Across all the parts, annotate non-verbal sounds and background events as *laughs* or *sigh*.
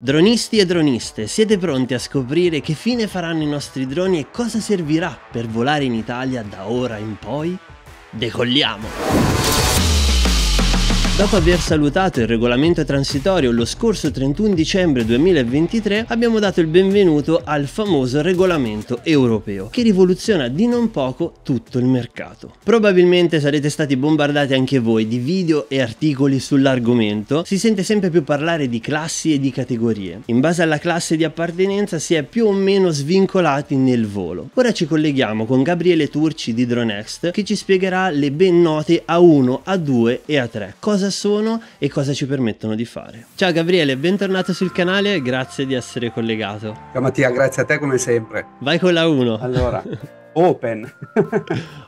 Dronisti e droniste, siete pronti a scoprire che fine faranno i nostri droni e cosa servirà per volare in Italia da ora in poi? Decolliamo! Dopo aver salutato il regolamento transitorio lo scorso 31 dicembre 2023, abbiamo dato il benvenuto al famoso regolamento europeo, che rivoluziona di non poco tutto il mercato. Probabilmente sarete stati bombardati anche voi di video e articoli sull'argomento, si sente sempre più parlare di classi e di categorie. In base alla classe di appartenenza si è più o meno svincolati nel volo. Ora ci colleghiamo con Gabriele Turci di Dronext che ci spiegherà le ben note A1, A2 e A3. Cosa cosa sono e cosa ci permettono di fare. Ciao Gabriele, bentornato sul canale, grazie di essere collegato. Ciao Mattia, grazie a te come sempre. Vai con la 1. Allora, *laughs* Open.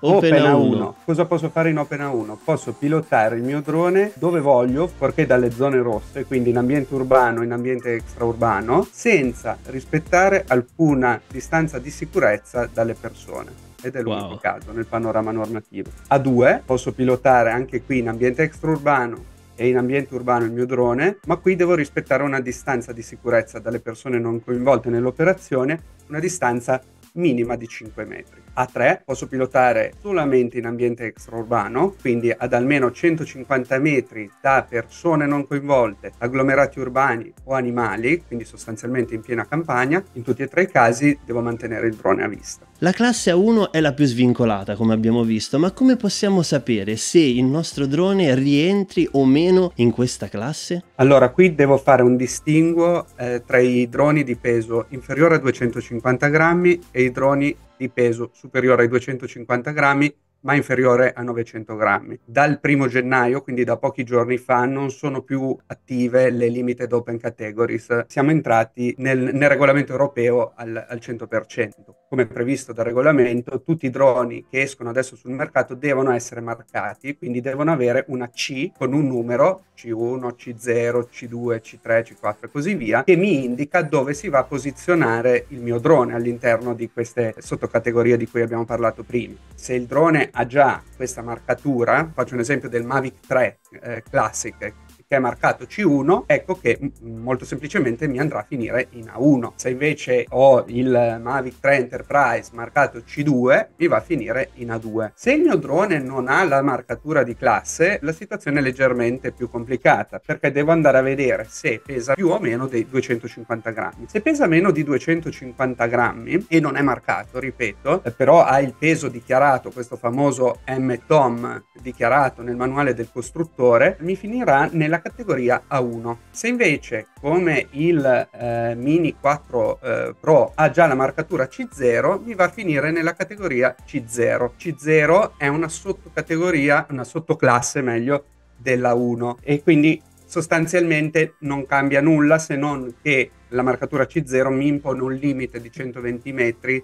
Open, a 1. Cosa posso fare in Open a 1? Posso pilotare il mio drone dove voglio, fuorché dalle zone rosse, quindi in ambiente urbano, in ambiente extraurbano, senza rispettare alcuna distanza di sicurezza dalle persone ed è l'unico wow. caso nel panorama normativo. A due posso pilotare anche qui in ambiente extraurbano e in ambiente urbano il mio drone, ma qui devo rispettare una distanza di sicurezza dalle persone non coinvolte nell'operazione, una distanza minima di 5 metri. A 3 posso pilotare solamente in ambiente extraurbano, quindi ad almeno 150 metri da persone non coinvolte, agglomerati urbani o animali, quindi sostanzialmente in piena campagna. In tutti e tre i casi devo mantenere il drone a vista. La classe A1 è la più svincolata, come abbiamo visto, ma come possiamo sapere se il nostro drone rientri o meno in questa classe? Allora, qui devo fare un distinguo eh, tra i droni di peso inferiore a 250 grammi e dei droni di peso superiore ai 250 grammi ma inferiore a 900 grammi. Dal 1 gennaio, quindi da pochi giorni fa, non sono più attive le limited open categories. Siamo entrati nel, nel regolamento europeo al, al 100% come previsto dal regolamento, tutti i droni che escono adesso sul mercato devono essere marcati, quindi devono avere una C con un numero, C1, C0, C2, C3, C4 e così via, che mi indica dove si va a posizionare il mio drone all'interno di queste sottocategorie di cui abbiamo parlato prima. Se il drone ha già questa marcatura, faccio un esempio del Mavic 3 eh, Classic, che è marcato C1, ecco che molto semplicemente mi andrà a finire in A1. Se invece ho il Mavic 3 Enterprise marcato C2, mi va a finire in A2. Se il mio drone non ha la marcatura di classe, la situazione è leggermente più complicata perché devo andare a vedere se pesa più o meno dei 250 grammi. Se pesa meno di 250 grammi e non è marcato, ripeto, eh, però ha il peso dichiarato, questo famoso MTOM dichiarato nel manuale del costruttore, mi finirà nella nella categoria A1. Se invece come il eh, Mini 4 eh, Pro ha già la marcatura C0, mi va a finire nella categoria C0. C0 è una sottocategoria, una sottoclasse meglio, della 1 e quindi sostanzialmente non cambia nulla se non che la marcatura C0 mi impone un limite di 120 metri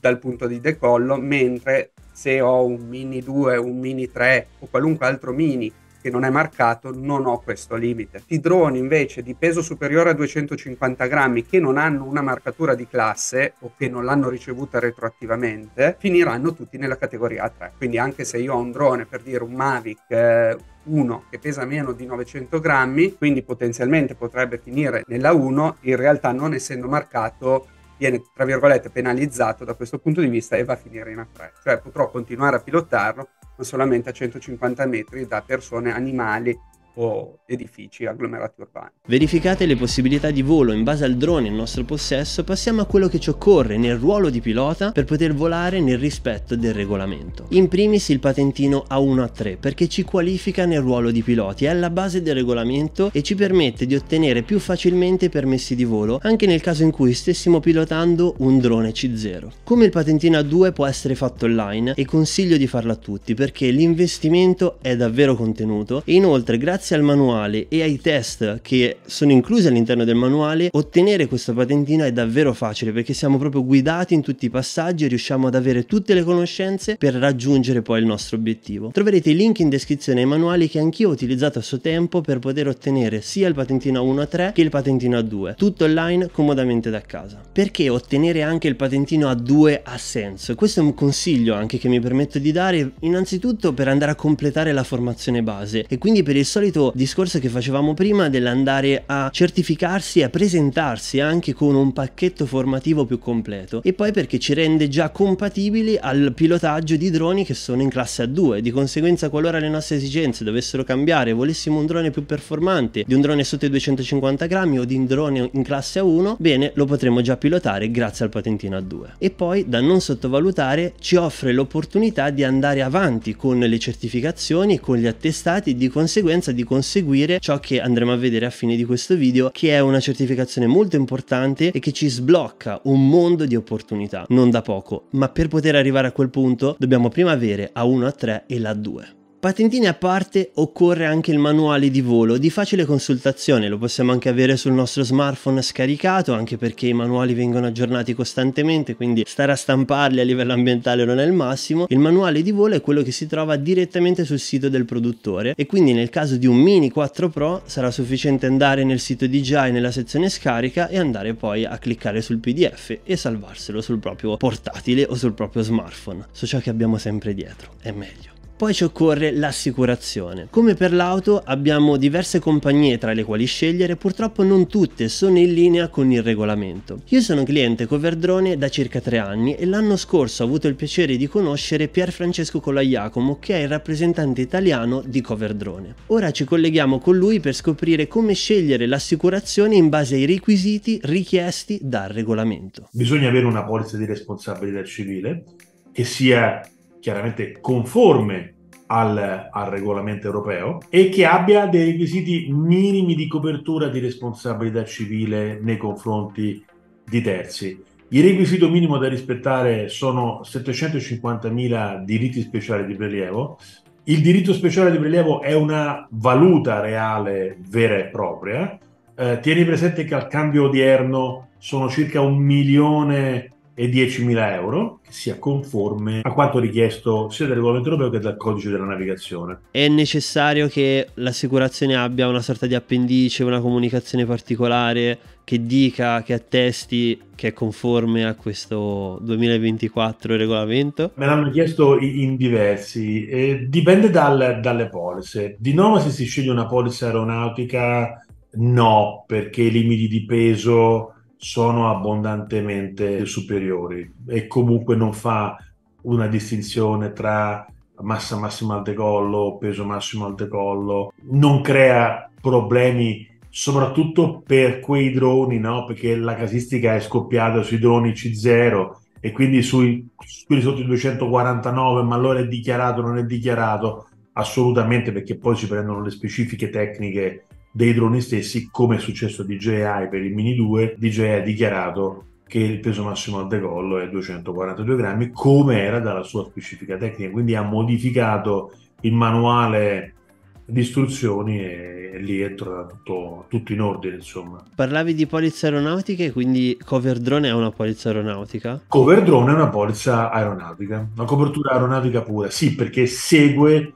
dal punto di decollo, mentre se ho un mini 2, un mini 3 o qualunque altro mini che non è marcato non ho questo limite. I droni invece di peso superiore a 250 grammi che non hanno una marcatura di classe o che non l'hanno ricevuta retroattivamente finiranno tutti nella categoria 3 Quindi anche se io ho un drone per dire un Mavic eh, uno che pesa meno di 900 grammi, quindi potenzialmente potrebbe finire nella 1, in realtà non essendo marcato viene tra virgolette penalizzato da questo punto di vista e va a finire in A3, cioè potrò continuare a pilotarlo ma solamente a 150 metri da persone, animali o edifici agglomerati urbani. Verificate le possibilità di volo in base al drone in nostro possesso, passiamo a quello che ci occorre nel ruolo di pilota per poter volare nel rispetto del regolamento. In primis il patentino A1 a 3 perché ci qualifica nel ruolo di piloti, è alla base del regolamento e ci permette di ottenere più facilmente permessi di volo anche nel caso in cui stessimo pilotando un drone C0. Come il patentino A2 può essere fatto online e consiglio di farlo a tutti perché l'investimento è davvero contenuto e inoltre grazie grazie al manuale e ai test che sono inclusi all'interno del manuale, ottenere questa patentina è davvero facile perché siamo proprio guidati in tutti i passaggi e riusciamo ad avere tutte le conoscenze per raggiungere poi il nostro obiettivo. Troverete i link in descrizione ai manuali che anch'io ho utilizzato a suo tempo per poter ottenere sia il patentino A1 a 3 che il patentino A2, tutto online comodamente da casa. Perché ottenere anche il patentino A2 ha senso? Questo è un consiglio anche che mi permetto di dare innanzitutto per andare a completare la formazione base e quindi per il solito solito discorso che facevamo prima dell'andare a certificarsi e a presentarsi anche con un pacchetto formativo più completo e poi perché ci rende già compatibili al pilotaggio di droni che sono in classe A2 di conseguenza qualora le nostre esigenze dovessero cambiare volessimo un drone più performante di un drone sotto i 250 grammi o di un drone in classe A1 bene lo potremo già pilotare grazie al patentino A2 e poi da non sottovalutare ci offre l'opportunità di andare avanti con le certificazioni con gli attestati di conseguenza di di conseguire ciò che andremo a vedere a fine di questo video che è una certificazione molto importante e che ci sblocca un mondo di opportunità, non da poco, ma per poter arrivare a quel punto dobbiamo prima avere A1, A3 e l'A2. Patentini a parte, occorre anche il manuale di volo, di facile consultazione, lo possiamo anche avere sul nostro smartphone scaricato, anche perché i manuali vengono aggiornati costantemente, quindi stare a stamparli a livello ambientale non è il massimo. Il manuale di volo è quello che si trova direttamente sul sito del produttore e quindi nel caso di un Mini 4 Pro sarà sufficiente andare nel sito DJI nella sezione scarica e andare poi a cliccare sul PDF e salvarselo sul proprio portatile o sul proprio smartphone. su ciò che abbiamo sempre dietro, è meglio. Poi ci occorre l'assicurazione. Come per l'auto abbiamo diverse compagnie tra le quali scegliere, purtroppo non tutte sono in linea con il regolamento. Io sono cliente Coverdrone da circa tre anni e l'anno scorso ho avuto il piacere di conoscere Pier Francesco Colaiacomo che è il rappresentante italiano di Coverdrone. Ora ci colleghiamo con lui per scoprire come scegliere l'assicurazione in base ai requisiti richiesti dal regolamento. Bisogna avere una polizza di responsabilità civile che sia chiaramente conforme al, al, regolamento europeo e che abbia dei requisiti minimi di copertura di responsabilità civile nei confronti di terzi. Il requisito minimo da rispettare sono 750.000 diritti speciali di prelievo. Il diritto speciale di prelievo è una valuta reale vera e propria. Eh, tieni presente che al cambio odierno sono circa un milione e 10.000 euro, che sia conforme a quanto richiesto sia dal regolamento europeo che dal codice della navigazione. È necessario che l'assicurazione abbia una sorta di appendice, una comunicazione particolare che dica, che attesti che è conforme a questo 2024 regolamento? Me l'hanno chiesto in diversi, eh, dipende dal, dalle polizze. Di nuovo se si sceglie una polizza aeronautica no, perché i limiti di peso sono abbondantemente superiori e comunque non fa una distinzione tra massa massima al decollo, peso massimo al decollo, non crea problemi soprattutto per quei droni, no? perché la casistica è scoppiata sui droni C0 e quindi sui quelli sotto i 249, ma allora è dichiarato o non è dichiarato assolutamente perché poi si prendono le specifiche tecniche dei droni stessi, come è successo a DJI per il Mini 2, DJI ha dichiarato che il peso massimo al decollo è 242 grammi, come era dalla sua specifica tecnica, quindi ha modificato il manuale di istruzioni e, lì è tutto, tutto in ordine insomma parlavi di polizze aeronautiche quindi cover drone è una polizza aeronautica cover drone è una polizza aeronautica una copertura aeronautica pura sì perché segue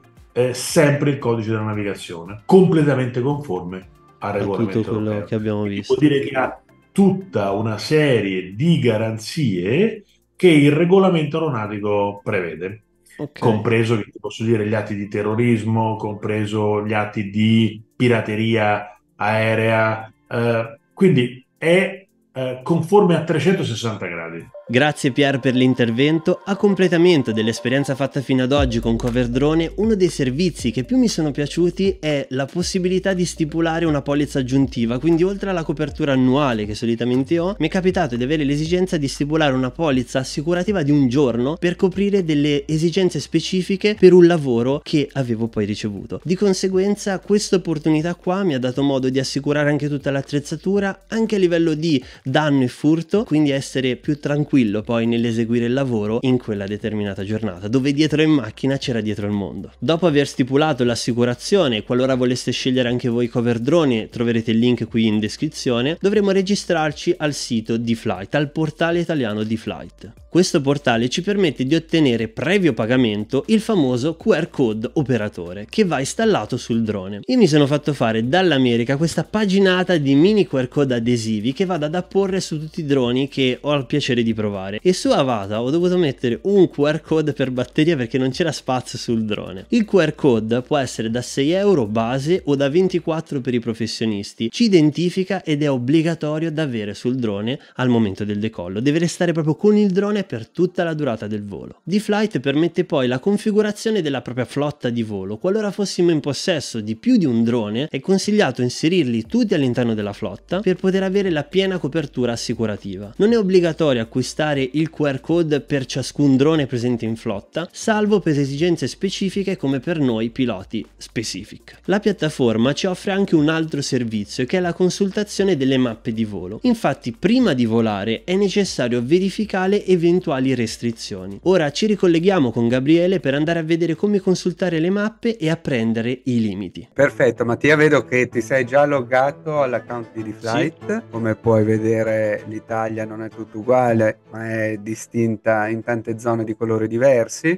sempre il codice della navigazione, completamente conforme al regolamento. Tutto quello europeo. che abbiamo visto. vuol dire che ha tutta una serie di garanzie che il regolamento aeronautico prevede, okay. compreso posso dire, gli atti di terrorismo, compreso gli atti di pirateria aerea, eh, quindi è eh, conforme a 360 gradi. Grazie Pier per l'intervento. A completamento dell'esperienza fatta fino ad oggi con Cover Drone, uno dei servizi che più mi sono piaciuti è la possibilità di stipulare una polizza aggiuntiva, quindi oltre alla copertura annuale che solitamente ho, mi è capitato di avere l'esigenza di stipulare una polizza assicurativa di un giorno per coprire delle esigenze specifiche per un lavoro che avevo poi ricevuto. Di conseguenza questa opportunità qua mi ha dato modo di assicurare anche tutta l'attrezzatura, anche a livello di danno e furto, quindi essere più tranquillo tranquillo poi nell'eseguire il lavoro in quella determinata giornata, dove dietro in macchina c'era dietro il mondo. Dopo aver stipulato l'assicurazione, qualora voleste scegliere anche voi cover drone, troverete il link qui in descrizione, dovremo registrarci al sito di Flight, al portale italiano di Flight. Questo portale ci permette di ottenere previo pagamento il famoso QR code operatore che va installato sul drone. Io mi sono fatto fare dall'America questa paginata di mini QR code adesivi che vado ad apporre su tutti i droni che ho il piacere di provare e su Avata ho dovuto mettere un QR code per batteria perché non c'era spazio sul drone. Il QR code può essere da 6 euro base o da 24 per i professionisti, ci identifica ed è obbligatorio da avere sul drone al momento del decollo, deve restare proprio con il drone per tutta la durata del volo. D-Flight permette poi la configurazione della propria flotta di volo. Qualora fossimo in possesso di più di un drone, è consigliato inserirli tutti all'interno della flotta per poter avere la piena copertura assicurativa. Non è obbligatorio acquistare il QR code per ciascun drone presente in flotta, salvo per esigenze specifiche come per noi piloti specific. La piattaforma ci offre anche un altro servizio che è la consultazione delle mappe di volo. Infatti prima di volare è necessario verificare eventualmente eventuali restrizioni. Ora ci ricolleghiamo con Gabriele per andare a vedere come consultare le mappe e apprendere i limiti. Perfetto, Mattia, vedo che ti sei già loggato all'account di Deflight. Sì. Come puoi vedere l'Italia non è tutto uguale, ma è distinta in tante zone di colori diversi.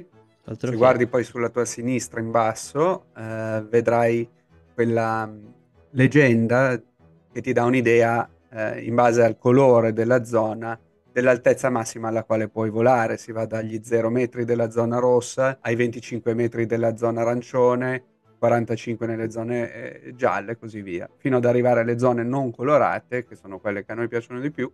Altro Se che... guardi poi sulla tua sinistra in basso, eh, vedrai quella mm, leggenda che ti dà un'idea eh, in base al colore della zona dell'altezza massima alla quale puoi volare, si va dagli 0 metri della zona rossa ai 25 metri della zona arancione, 45 nelle zone eh, gialle e così via, fino ad arrivare alle zone non colorate, che sono quelle che a noi piacciono di più,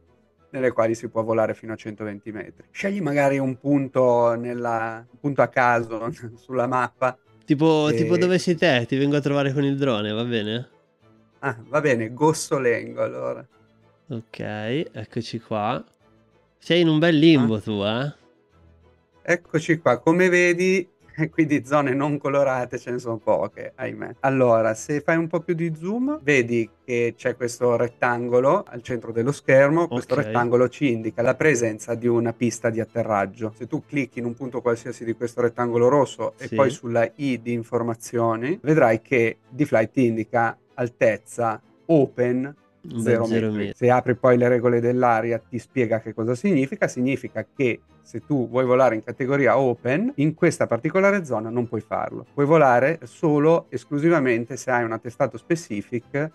nelle quali si può volare fino a 120 metri. Scegli magari un punto, nella, un punto a caso *laughs* sulla mappa. Tipo, e... tipo dove sei te, ti vengo a trovare con il drone, va bene? Ah, va bene, Gossolengo allora. Ok, eccoci qua. Sei in un bel limbo ah. tu, eh? Eccoci qua, come vedi, *laughs* eh, qui di zone non colorate ce ne sono poche, ahimè. Allora, se fai un po' più di zoom, vedi che c'è questo rettangolo al centro dello schermo, questo okay. rettangolo ci indica la presenza di una pista di atterraggio. Se tu clicchi in un punto qualsiasi di questo rettangolo rosso e poi sulla I di informazioni, vedrai che D-Flight indica altezza, open, 0 metri. metri. Se apri poi le regole dell'aria ti spiega che cosa significa, significa che se tu vuoi volare in categoria open, in questa particolare zona non puoi farlo. Puoi volare solo esclusivamente se hai un attestato specific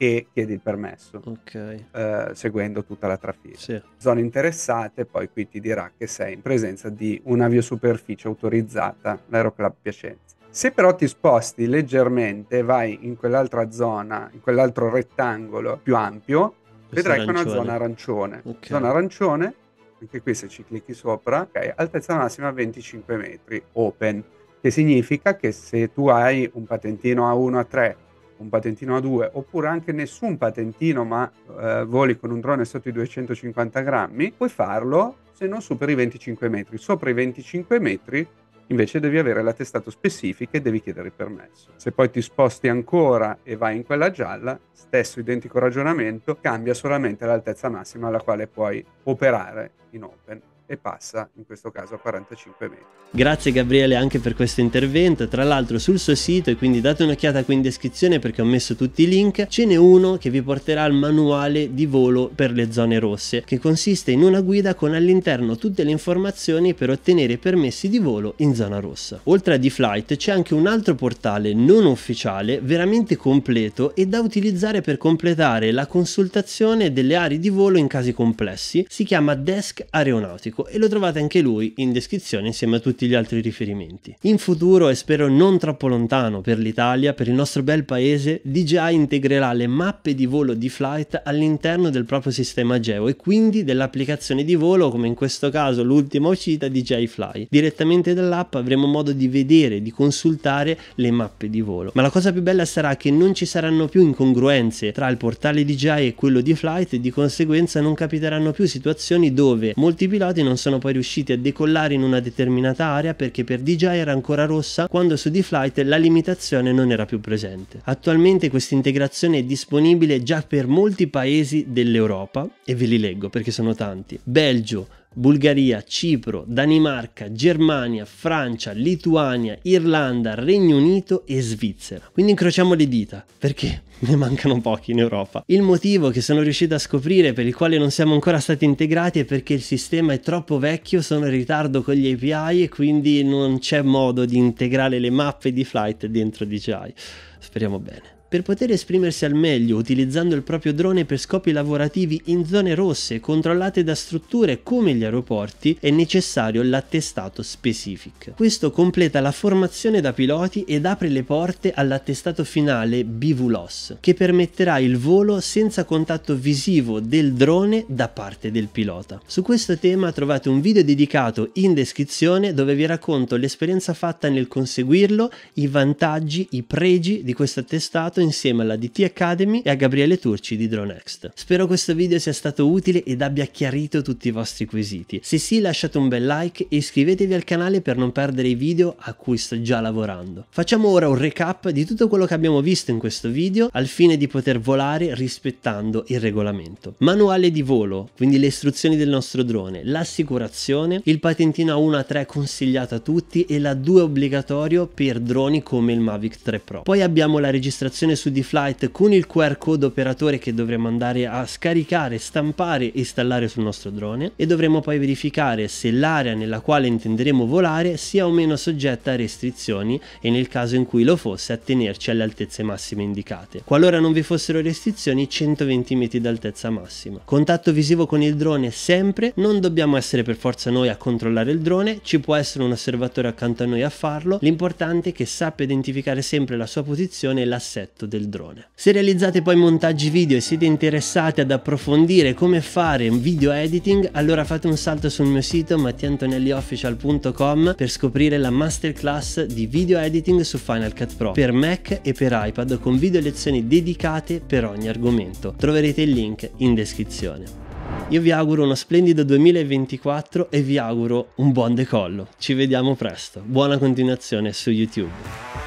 e chiedi il permesso okay. eh, seguendo tutta la trafila. Sì. Zone interessate, poi qui ti dirà che sei in presenza di un'aviosuperficie autorizzata, l'aeroclub Piacenza. Se però ti sposti leggermente, vai in quell'altra zona, in quell'altro rettangolo più ampio, Questo vedrai che è una zona arancione. Okay. Zona arancione, anche qui se ci clicchi sopra, okay, altezza massima 25 metri, open, che significa che se tu hai un patentino A1, A3, un patentino a 2 oppure anche nessun patentino ma eh, voli con un drone sotto i 250 grammi, puoi farlo se non superi i 25 metri. Sopra i 25 metri Invece devi avere l'attestato specifico e devi chiedere il permesso. Se poi ti sposti ancora e vai in quella gialla, stesso identico ragionamento, cambia solamente l'altezza massima alla quale puoi operare in open e passa in questo caso a 45 metri. Grazie Gabriele anche per questo intervento, tra l'altro sul suo sito e quindi date un'occhiata qui in descrizione perché ho messo tutti i link, ce n'è uno che vi porterà al manuale di volo per le zone rosse che consiste in una guida con all'interno tutte le informazioni per ottenere permessi di volo in zona rossa. Oltre a D-Flight c'è anche un altro portale non ufficiale veramente completo e da utilizzare per completare la consultazione delle aree di volo in casi complessi, si chiama Desk Aeronautico pubblico e lo trovate anche lui in descrizione insieme a tutti gli altri riferimenti. In futuro e spero non troppo lontano per l'Italia, per il nostro bel paese, DJI integrerà le mappe di volo di flight all'interno del proprio sistema geo e quindi dell'applicazione di volo come in questo caso l'ultima uscita DJI Fly. Direttamente dall'app avremo modo di vedere, di consultare le mappe di volo. Ma la cosa più bella sarà che non ci saranno più incongruenze tra il portale DJI e quello di Flight e di conseguenza non capiteranno più situazioni dove molti piloti non non sono poi riusciti a decollare in una determinata area perché per DJI era ancora rossa quando su D-Flight la limitazione non era più presente. Attualmente questa integrazione è disponibile già per molti paesi dell'Europa e ve li leggo perché sono tanti. Belgio, Bulgaria, Cipro, Danimarca, Germania, Francia, Lituania, Irlanda, Regno Unito e Svizzera. Quindi incrociamo le dita, perché *laughs* ne mancano pochi in Europa. Il motivo che sono riuscito a scoprire per il quale non siamo ancora stati integrati è perché il sistema è troppo vecchio, sono in ritardo con gli API e quindi non c'è modo di integrare le mappe di flight dentro DJI. Speriamo bene. Per poter esprimersi al meglio utilizzando il proprio drone per scopi lavorativi in zone rosse controllate da strutture come gli aeroporti è necessario l'attestato specific. Questo completa la formazione da piloti ed apre le porte all'attestato finale BVLOS che permetterà il volo senza contatto visivo del drone da parte del pilota. Su questo tema trovate un video dedicato in descrizione dove vi racconto l'esperienza fatta nel conseguirlo, i vantaggi, i pregi di questo attestato fatto insieme alla DT Academy e a Gabriele Turci di Dronext. Spero questo video sia stato utile ed abbia chiarito tutti i vostri quesiti. Se sì lasciate un bel like e iscrivetevi al canale per non perdere i video a cui sto già lavorando. Facciamo ora un recap di tutto quello che abbiamo visto in questo video al fine di poter volare rispettando il regolamento. Manuale di volo, quindi le istruzioni del nostro drone, l'assicurazione, il patentino A1 a 3 consigliato a tutti e la 2 obbligatorio per droni come il Mavic 3 Pro. Poi abbiamo la registrazione l'applicazione su D-Flight con il QR code operatore che dovremo andare a scaricare, stampare e installare sul nostro drone e dovremo poi verificare se l'area nella quale intenderemo volare sia o meno soggetta a restrizioni e nel caso in cui lo fosse attenerci alle altezze massime indicate. Qualora non vi fossero restrizioni 120 metri d'altezza massima. Contatto visivo con il drone sempre, non dobbiamo essere per forza noi a controllare il drone, ci può essere un osservatore accanto a noi a farlo, l'importante è che sappia identificare sempre la sua posizione e l'assetto effetto del drone. Se realizzate poi montaggi video e siete interessati ad approfondire come fare un video editing, allora fate un salto sul mio sito mattiantonelliofficial.com per scoprire la masterclass di video editing su Final Cut Pro per Mac e per iPad con video lezioni dedicate per ogni argomento. Troverete il link in descrizione. Io vi auguro uno splendido 2024 e vi auguro un buon decollo. Ci vediamo presto. Buona continuazione su YouTube.